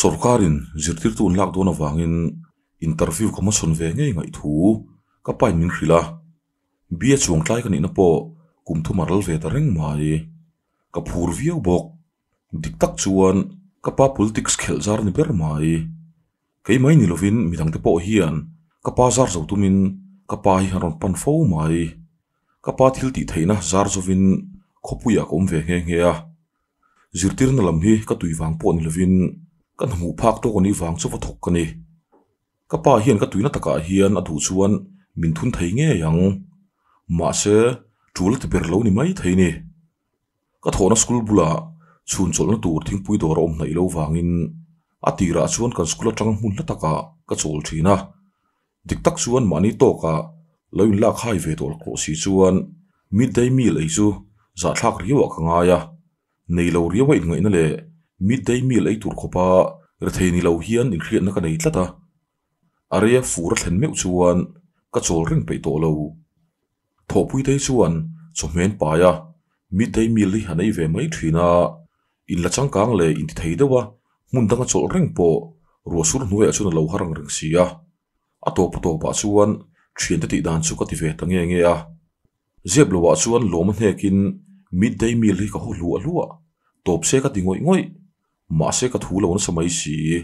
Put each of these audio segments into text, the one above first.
sarkarin zirtirtun lak dawna wangin interview kama son ve ngei ngai thu ka pain min khrila bia chuang tlai kan ina po kum thu maral ve ta reng mai ka phur viau bok dik tak chuan ka politics khel zar ni ber mai cái mai ni lovin mi dang te po hian ka pa zar zo tumin ka pa hi haron pan fo mai ka pa thil ti theina zar zovin khopuya kom ve nge nge a zirtir na lam hi ka vang po ni lovin kan hmuh phak tawk ani vang chu vathawk ka ni ka pa hian ka tuina takah hian a duh chuan min thun thei nge yang mahse ṭul ti lâu lo ni thấy nè, các ka thawna school bula nó chhun chawlna bụi thingpui dawr a lâu vàng in, vangin a ra chuan kan school muốn tất cả các takah thì chawl ṭhina tắc chuan mahni cả, loin lak hai ve dawr klawh si chuan midday meal ei chu zah thlak riauah ka ngaia lâu lo riauah in ngaihna leh mít midday meal ei tur khopa retheini lo hian in hriatna ka nei tlata aria fura thlen meu chuan ka chawl reng pei to lo thopui dei chuan chomhen paya midday meal hi hanai ve mai thina in la changkang le in ti thei dewa mun danga chawl reng po ruasur nuai a chuna lo harang reng sia a to pu tổ ba chuan thian te ti dan chu ka ti ve tange nge a zeb lo wa ah chuan lom hnekin midday meal hi ka ho lu lúa, luwa ah. top se ka ti ngoi ngoi mà sẽ 마세 가 gì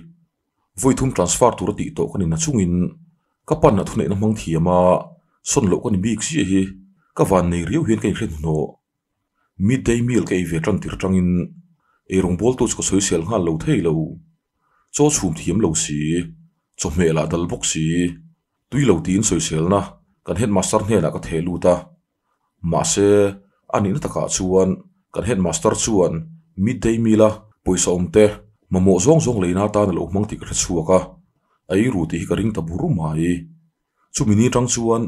vui voithum transfer tổ con tur ti to kan na chungin kapan na thune na mang thiama son lo kan bik si hi ka van nei riu hian kai hlen no midday meal cái việc ve tang trăng in e rong bol to sôi social ngal lâu thế lâu cho chhum thiam lâu gì cho mẹ là la bốc gì tuy lâu lo sôi social na cần hết master là la ka thelu ta mà sẽ anh se ani na taka chuan cần hết master chuan midday meal à sao ông poisa omte mamo zong zong leina ta na lo mang ti khat chuaka ai ru thì ka ring ta buru mai chumini trăng xuân,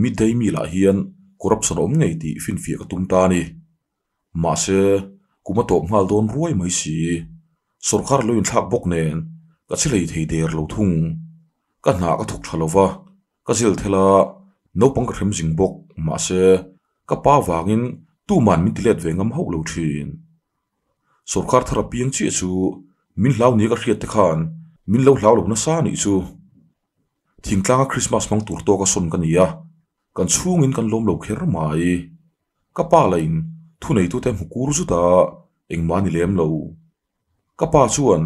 mi dei mi la hian corruption om ngei ti fin fia ka tum ta nè. Mà ni ma se kuma to ngal don ruai mai si sarkar lo in thak bok nen ka chilei thei der lo thung ka na ka cái thalova ka zil thela no pang ka threm jing bok ma se ka pa wangin tu man min tilet vengam ho lâu thin sarkar therapin chi chu min hlau ni ka hriat te khan min lo hlau lo na sa ni chu thingtlang a christmas mang tur to ka son kan ia kan chhungin kan lom lo kher mai ka pa lain thu nei tu te mukur zu ta engma ni lem lo ka pa chuan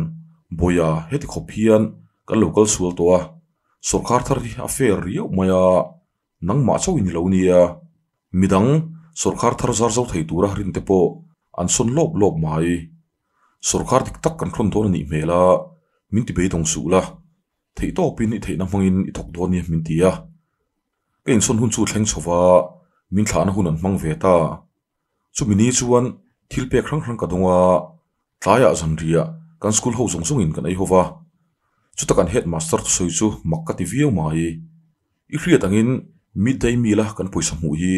boya heti khopian kan local sul to a sarkar thar ri affair ri maya nang ma chawin lo nia midang sarkar thar zar zo thei tura hrin te po an son lop lop mai sarkar dik tak kan thon thon ni mela min ti be dong su la thei to pin ni thei na mangin i thok don ni min ti a kein son hun chu thleng chowa min thlan hun an mang ve ta chu mini chuan thil pe khrang khrang ka donga tlaya zan ria kan school ho zong zong in kan ai hova chu ta kan headmaster tu soi chu makka ti viau mai i khria tangin midday mila kan poisa mu hi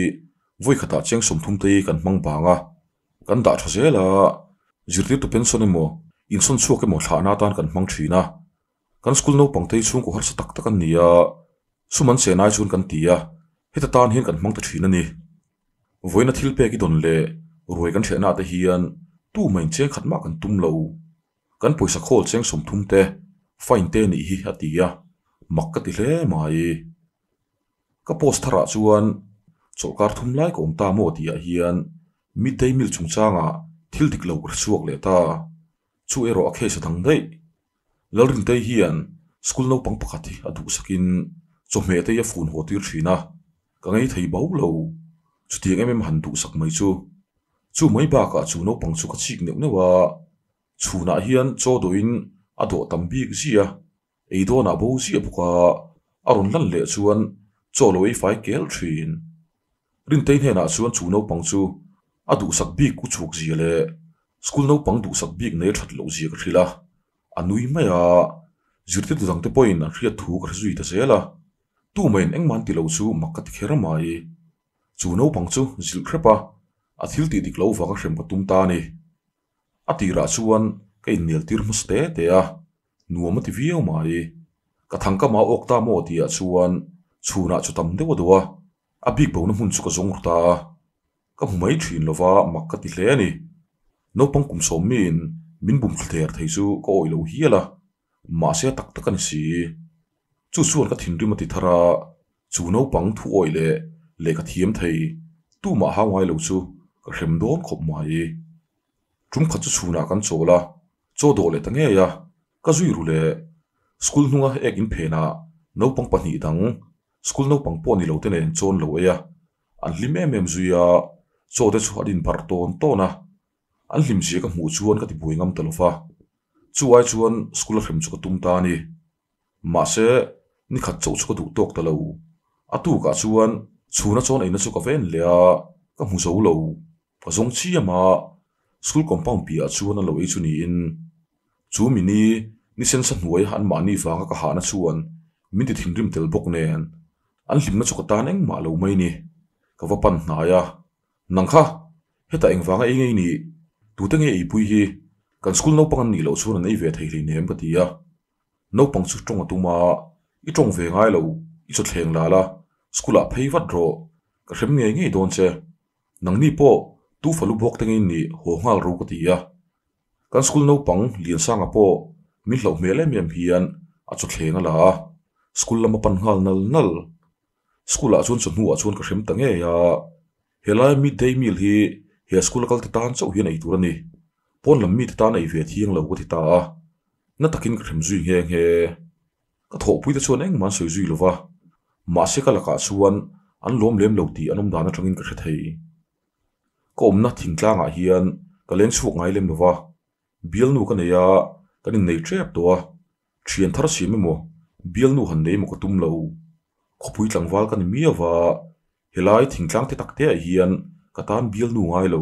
voi khata cheng som thum te kan mang banga kan dah tha se la zirtir tu pension emaw inson chuak emaw thlahna tan kan hmang na, kan school no pangthei chung ko har sa tak tak an nia suman senai chun kan tia hết tan hin kan hmang ta thina ni voina bé pe ki lệ, rồi ruai kan thena ta hian tu main che khatma kan tum lo kan poisa khol cheng som thum te fain te ni hi mặc cái ti hle mai các post thara chuan chawlkar thum lại ko ta mo tia hian mi te mil chung changa thil dik lo suak le ta chu ero a khe sa thang dei lal rin te hian school no pang pakati adu sakin chome te ya phun ho tir thina ka ngei thei bau lo chu tiang em em han du sak mai chu chu mai ba ka chu no pang chu ka chik neu newa chu na hian cho doin ado tambi zia ei do na bo zia buka aron lan le chuan cho loi fai kel thin rin te hena chuan chu no pang chu a du sak bik ku chuk zia le school no pang du sak bik nei that lo zia ka thila anui mai a zirte tu dang te poin a ria thu ka zui ta zela tu mai eng man ti lo chu makat khera mai chu no pang chu zil khrepa a thil ti dik lo wa ka hrem ka tum ta ni a ti ra chuan ka in nel tir mas te te a nuam ti viau mai ka thangka ma ok ta mo ti a chuan chuna chu tam dewa dewa a big bo na hun chu ka zong ta các ka hmu mai thin lova mak ka ti cùng ani nopang kum bùng min min bum khul ther thei chu ka oilo hi ala ma se tak tak an si chu chuan ka thin rimati thara chu nopang thu oile le cái thiam thei tu mà ha ngai lâu chu ka hrem đoan khop mai trung kha chu chuna kan chola cho do le tange ya ka zui ru le school nung hnunga ek in phena nopang pahni đằng school nopang pawni lâu thế nen chon lâu ya à. anh lim em em à cho te chu an in bar tawn tawn a an hlim zia ka hmuh chuan ka ti bui ngam ta lofa chuai chuan school a hrem các ka ta ni mà sẽ ni khát chaw chu ka duh tawk ta à a tu ka chuan chuna chawn eina chu ka ven le a các hmu zo lâu ka giống chi mà school còn pia chuan an lo ei chu ni in chu mi ni ni sen san huai han ma ni vanga ka hana chuan min ti thingrim tel nè anh an hlimna chu các tan eng mà lâu mai nè các va pan hnaya นังข้าเฮตาเองฟังเองไงนี่ตูเต็งเอไอปุยฮีกันสกุลนกปังนี่เราชวนในเวทไทยลีเนมปฏิยานกปังสุดจงตุมาอีจงเวงไงเราอีสุดเฮงลาละสกุลาเพยวัดรอกระเทมเงยไงโดนเชนังนี่ปอตูฝัลุบกเต็งเองนี่หัวงารู้กติยากันสกุลนกปังเลียนสร้างอ่ะปอมิเหล่าเมลเมียมเฮียนอาจุดเฮงละสกุลละมาปันหาลนัลนัลสกุลอาชวนชนหัวชวนกระเทมตั้งเงยา helai mi dei mil thì he school kal titan chau hian này. tur ani pon lam mi titan ei ve thiang lo ko thì ta ta na takin khrem zui nge nge ka tho pui ta chuan eng man soi zui lova ma se là ka chuan anh lom lem lo ti anom dana thangin ka thei ko omna thingtlanga hian ka leng chuk ngai lem lova bial nu ka neya kanin nei trep to thian thar si mi mua. bial nu han nei mo có tum trắng khopui cái này mi awa helai thingtlang te tak te a hian katan bil nu ngai lo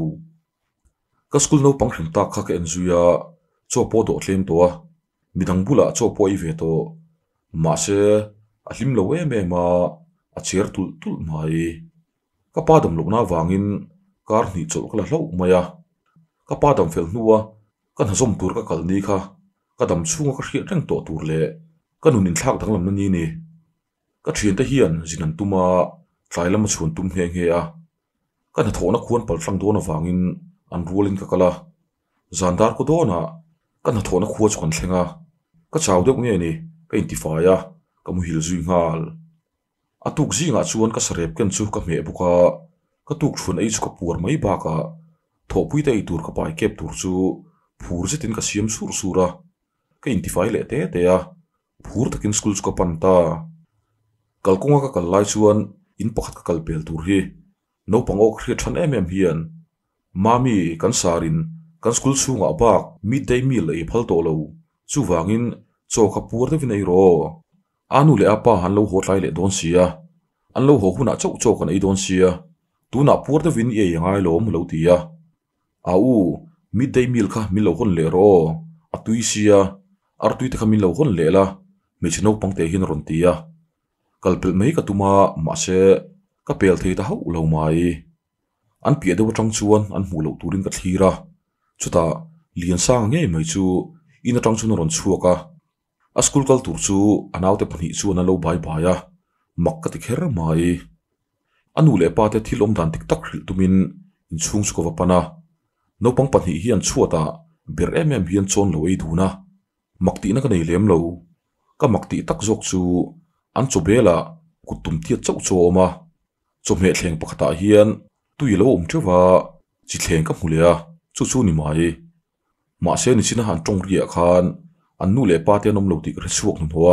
ka school no pang hrim tak kha ka enjuya chopo do tlem to a midang bula chopo i ve to ma se a hlim lo em em a a cher tul tul mai ka pa dam lo na wangin kar ni chol kala hlo maya ka pa dam fel nuwa kan hazom tur ka kal ni kha ka dam chunga ka hriat reng to tur le ka nunin thlak dang lam na ni ni ka thian te hian zinan tuma tlai lama chhun tum heng he a kan na thona khuan pal tlang dona wangin an rualin ka kala zandar ko dona kan na thona khua chhon thlenga ka chaw deuh nge ni ka intifaya ka mu hil zui ngal atuk zinga chuan ka sarep ken chu ka me buka ka tuk thun ei chu ka pur mai ba ka tho pui te tur ka pai kep tur chu phur zitin ka siam sur sura ka intifai le te te a phur takin school chu ka panta kalkunga ka kallai chuan in pakhat ka kalpel tur hi no pangaw khri than em em hian mami kan sarin kan school chunga ah bak midday meal ei phal to lo chuwangin chaw kha pur te vinei ro anu le apa han lo hotlai le don sia an lo ho huna chau chau kan ei don sia tuna pur te vin ei ngai lo mu lo tia a u midday meal kha min lo hon le ro atui sia artui te kha min lo hon le la mechno pangte hin ron tia kalpil mai ka tuma ma se ka pel thei ta ho lâu mai trăng pia de watang lâu an đến lo turin ra cho ta liên sang nge mai chú in trăng atang rồi ron chuaka ở school kal chú anh anau te phani chu anh lâu bai bai a à. mặc ka ti kher mai anh ule ba pa te thilom dan tik tak hril tumin in chung chu ko pana no pang pan hi hi an chuata bir em em hian chon lo ei duna makti na này nei lâu lo mặc makti tak zok chú อันจุเบล่ะกุตุมเทียเจ้าโจมาจมเหตุเงปกตาเฮียนตุยโลอมเชื่อว่าจิตเงกับหูเลียจู่จู่นี่ไหมมาเชนิชินหันจงเรียคันอันนู่เลปาเตียนมเลวติกระชวกนุนหัว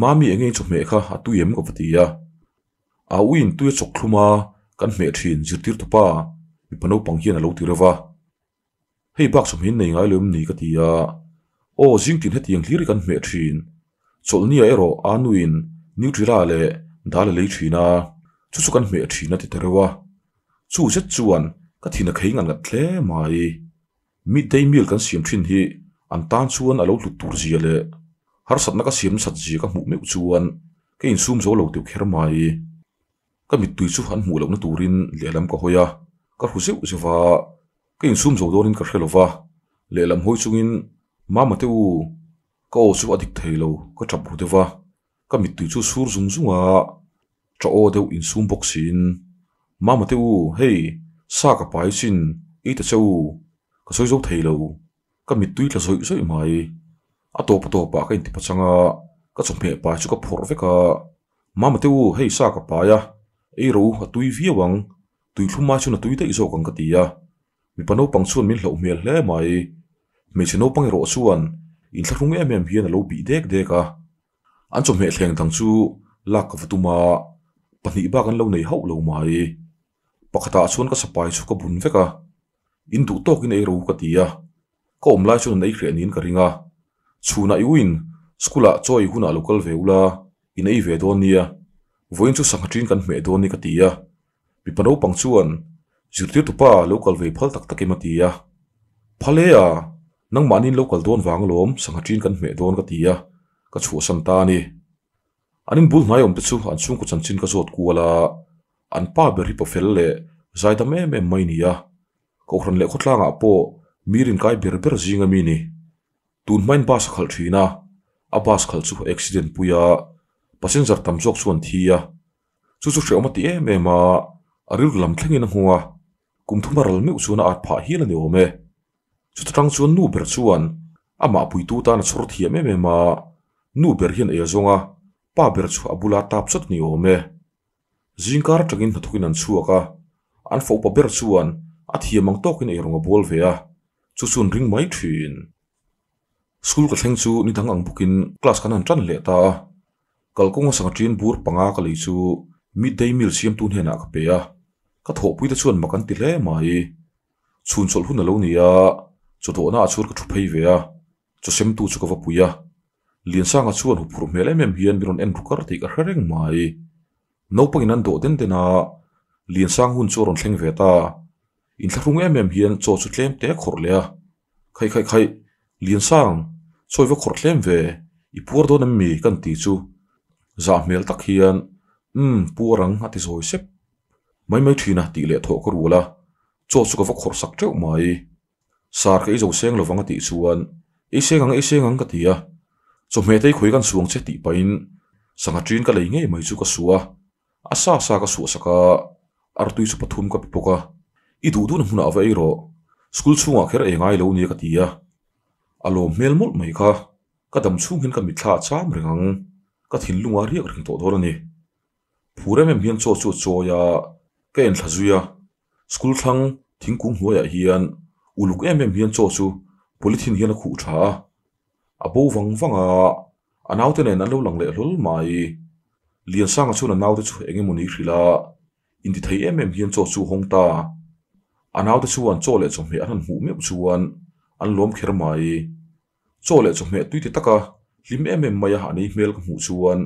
มามีเองเองจบเหตุค่ะตุยเอ็มกับปฏิยาอาวินตุยจกคลุมากันเหตุหินจิตติรตุป้ามีพนุปังเฮียนเลวติระวะให้บักสมหินในไงเลืมหมนี้กติยาโอ้จิงตินเหตียังคี่ริกันเหตุหิน solnia ero anuin niu thira le dal le thina chu chu kan me thina ti terewa chu zet chuan ka thina khenga ngat tle mai mi dei mil kan siam thin hi an tan chuan alo lu tur zia le har satna ka siam sat ji ka mu me chuan ke in sum zo lo te kher mai ka mi tui chu han mu lo na turin lelam ka hoya ka hu se usewa ke in sum zo dorin ka hrelowa lelam hoi chungin ma mateu ka o chu adik thei lo ka thap hu dewa ka mi tu chu sur zung zunga cha o deu in sum box in ma ma teu hei sa ka pai sin i ta cheu ka soi zo thei lo ka mi tu la soi soi mai a to pa to pa ka in ti pachanga ka chom phe pa chu ka phor ve ka ma ma teu hei sa ka pa ya ei ro ha tui vi wang tui thluma chu na thấy te i cái gì ka ti ya mi bằng pang chuan min hlo mel hle mai chỉ chino bằng ro chuan in thla rung em em lâu bị lo bi dek dek a an chawm he thleng thang chu lak va tuma pahnih ba an lâu này ho lâu mai pakhata chuan ka sapai chu bún phải cả in du tok cái ei ro ka tia ka om lai chuan nei hrian in ka ringa chuna iwin cho yêu na local về ula in ei ve don nia voin chu sanghatrin kan hme don ni ka tia bằng pano pang chuan zirtir ba local về cái ve phal tak takimatia à นังมานินโลกลตัวนวางลมสังหจีนกันเมดอนกตีอะก็ชัวสันตานีอันนี้บุญนายอมติดชูอันซุงกุจันชินก็สวดกัวละอันป้าเบริปเฟลเล่ใจดำแม่แม่ไม่นี่อะก็ครันเล่ขดล่างอ่ะปอมีรินกายเบริเบรจิงมีนี่ตูนไม่บ้าสักขัลทีนะอาบ้าสักขัลชูอุบัติเหตุปุยะปัสสินจัดตำจกส่วนทีอะสุสุเสียวมาตีเอเมมาอริลลำเทงินหัวกุมทุมารลมิอุสุนอาจพาฮีลันเดียวเม chutrang chu nu ber chuan ama pui tu ta na chhor thia me me ma nu ber hin e zonga pa ber chu abula tap chot ni o me zingkar tangin na thukin an chuaka an fo pa ber chuan e a thiamang tokin e ronga bol ve a chu chun ring mai thin school ka theng chu ni thang ang bukin class kan an tan le ta kalkung sa tin bur panga ka le chu mid day meal siam tun he na ka pe a ka tho pui ta chuan makan ti le mai chun chol hun a lo ni a chu thaw na chur ka thu phei ve a chu sem tu chu ka va puya lian sang a chuan hupur mel em em hian biron en rukar ti ka hreng mai no pangin an đồ ten te na lian sang hun chu ron thleng ve ta in thlung em em hian chaw chu tlem te khor le a khai khai khai lian sang choi va khor tlem ve i puar do nam mi kan ti chu za mel tak hian um hmm, puarang xếp, zoi sep thì mai thina lệ le có đủ rula cho chu các va khor sak trước mai sar ka izo seng lo vanga ti chuan i seng ang i seng ang ka tia chawhme tei khoi kan suang che ti pain sanga trin ka lei nge mai chu ka suwa a sa sa ka su saka ar tui chu pathum ka pipoka i du du na huna avei ro school chunga kher engai lo ni ka tia alo mel mol mai kha ka dam chung hin ka mi thla cham rengang ka thin lunga riak ring to dor ni phure mem hian cho chu cho ya ka en thlazuya à. school thlang thingkung huaya hian uluk em em hian chaw chu polythene hian a khu tha a bo wang wanga a nau te nen an lo lang le hlol mai lian sang a chu na nau te chu enge muni khrila in ti thei em em hian cho chu hong ta a nau te chu an cho le chom he an hu me chu an an lom kher mai chaw le chom he tui ti taka lim em em mai ha nei mel ka mu chu an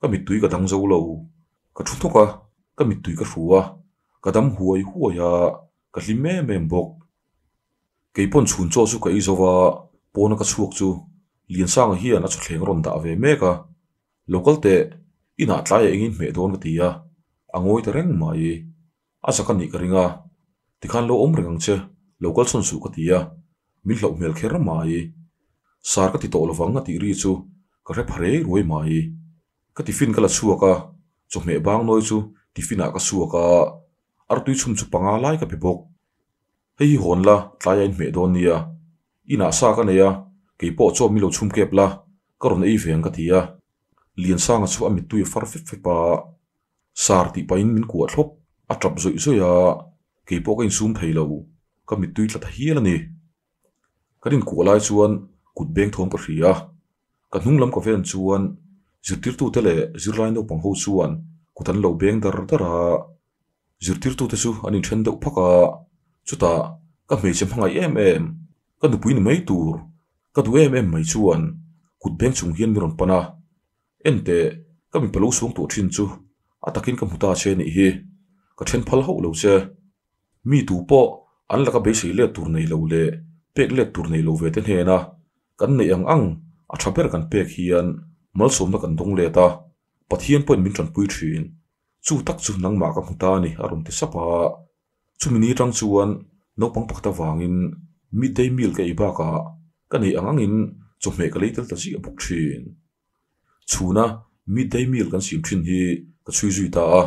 ka mi tui ka dang zo lo ka thu thoka ka mi tui ka ruwa ka dam huai huaya ka lim em em bok cái pon chun cho chu kai zowa pon ka chuak chu liên sang hi an a chu thleng ron đã về me cả local te ina tla ye ngin me don ka ti a anh ngồi reng ma yi a sa ka ni ka ringa ti khan lo ôm rengang chứ local chon số cái ti a mình lo mel khera ma yi cái ka ti to vắng wang ti ri chu cái phải phải roi ma cái ka ti fin ka la chuaka chu me bang noi chu ti fina ka suaka ar tui chum số panga lai ka pe bok hei hòn la tlai ai mẹ đôn nia ina sa ka neya cái po cho mi lo chum kep la karon ei veng ka thia lian sanga anh ami tui far fe fe pa sar ti pain min ku thlop a trap zoi zoi ya ke po ka in sum thei lo ka mi tui tla hi la ni karin ku lai chuan kut beng thom ka hria à. ka hnung lam ka ven chuan zirtir tu tele zirlain do pang ho chuan kutan lo beng à, dara zirtir tu te anh anin thren do phaka ta các ka hmeichhe hmangai em em ka nupui ni mei tour các du em em mai chuan kut beng chung hian mi ron pana ente ka tổ palo chú, à ta chu các ka hmuta che ni hi các then phải lâu lâu che mi tu po anh là các be sei le tour này lâu le pek le tur nei lo ve ten he na kan nei ang ang a thaper kan pek hiền, mal som na kan dong lệ ta bắt hiền pathian pon min than pui thin chu tak chu nang ma ka hmuta ni arum à te sapa à. chumi ni tang chuan nopang pakta wangin midday meal ka iba ka kani angangin chawhmeh ka leitel ta si a buk thin chuna midday meal kan sim thin hi ka chui zui ta a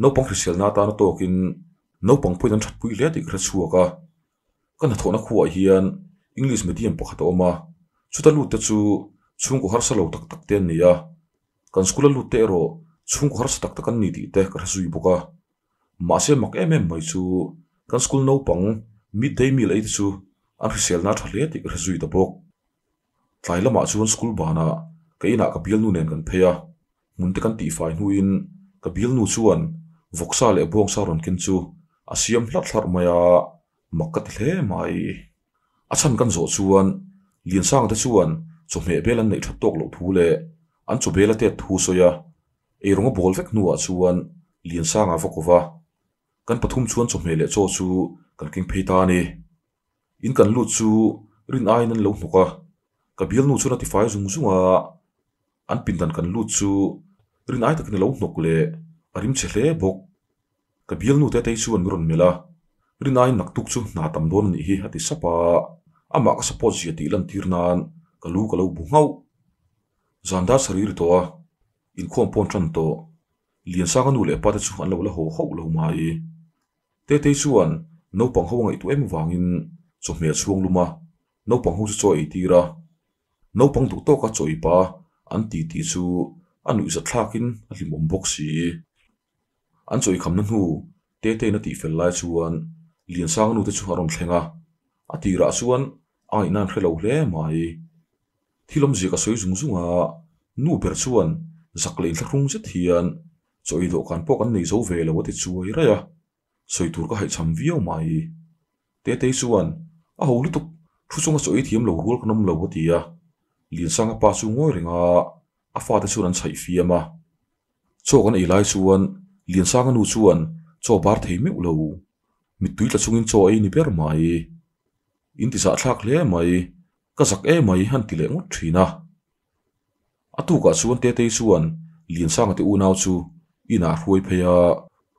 nopang hrisel na ta na tokin nopang pui an that pui le ti kra chua ka kana thona khuwa hian english medium pakhat oma chuta lut ta chu chung ko harsa lo tak tak ten nia kan skula lut te ro chung ko harsa tak tak kan ni ti te kra zui buka mà sẽ mặc em em mấy chú kan school nấu bằng midday meal ấy chú anh phải sel nát hết thì cái duy tập bốc tại là mà chú school bà na cái nào cái bill nu nền kan thấy muốn tới kan tỷ phải nu in cái bill nu chú an vóc sa lệ buông sa ron kinh chú à siam lát lát mày à mặc cái thế mày à chăn kan dỗ chú an liền sang tới chú an cho mẹ bé lần này thoát tóc lộ thú lệ anh cho bé là tiệt thú soi à ai rong bol vek nu à chú an liền sang à kan pathum chuan chawhmeh leh chaw chu kan king phei ta ni in kan lut chu rin ain an lo hnuka ka bial nu chuna tifai zung zunga an pindan kan lut chu rin ai takin lo hnuk le arim che hle bok ka bial nu te te chu an miron mela rin ai nak tuk chu na tam don ni hi hati sapa ama ka support ji ti lan tirnan ka lu ka lo bu ngau zanda sarir to in khom pon tran to lian sa ka nu le pa te chu an lo la ho ho lo mai te te chuan nấu bằng không ngày tu em wangin luôn mà nấu bằng không ho chu đi ra nấu bằng du to ka choi pa an ti ti chu anu sa thlakin a hlim om box si an choi kham na nu te te na ti fel lai chuan lian sang nu te chu harom thlenga a à. à tira chuan ai nan khelo hle mai thilom ji ka soi zung zunga nu ber chuan zaklein thlakhrung zet hian độ cán kan pok an nei về là lo te chuai ra à soi tur ka hai cham vio mai te te suan a ho lu tuk thu sunga soi thiam lo rul kanom lo tia lin sanga pa su ngoi renga a fa te suan chạy fi mà, cho con kan ilai suan lin sanga nu suan cho bar thấy me lo mi tui la sungin cho ei ni ber mai in ti sa dạ thak le mai ka sak e mai han ti le ngot thina atu à, ka suan te te suan lin sanga te u nau chu à huôi phaya à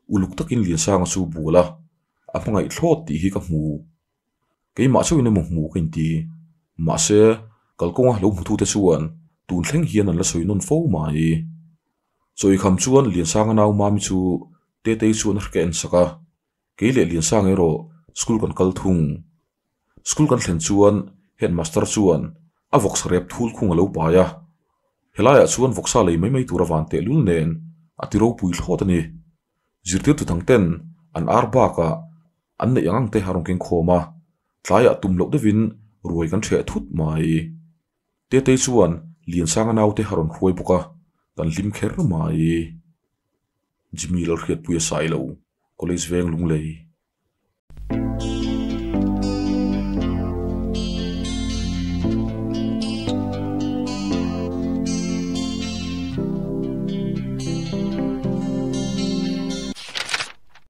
uluk takin liên sang chu bula a pangai thlot ti hi ka hmu ke ma chu ina e mu hmu kin ti ma se kalkonga lo mu thu te chuan tun thleng hian an la soi non fo mai choi kham chuan liên sang naw ma mi chu te te chuan har ke en saka ke le liên sang ero school kan kal thung school kan thlen chuan headmaster chuan a vox rep thul khung lo pa ya helaya chuan voxa lei mai mai tura van te lul nen atiro pui thlot ani zirtir tu thang ten an ar ba ka an nei angang te harong king khoma tlaya tum lo de win ruai kan che thut mai te te chuan lian sang anaw te haron huai buka kan lim kher mai jimil riat puya sai lo college veng lung lei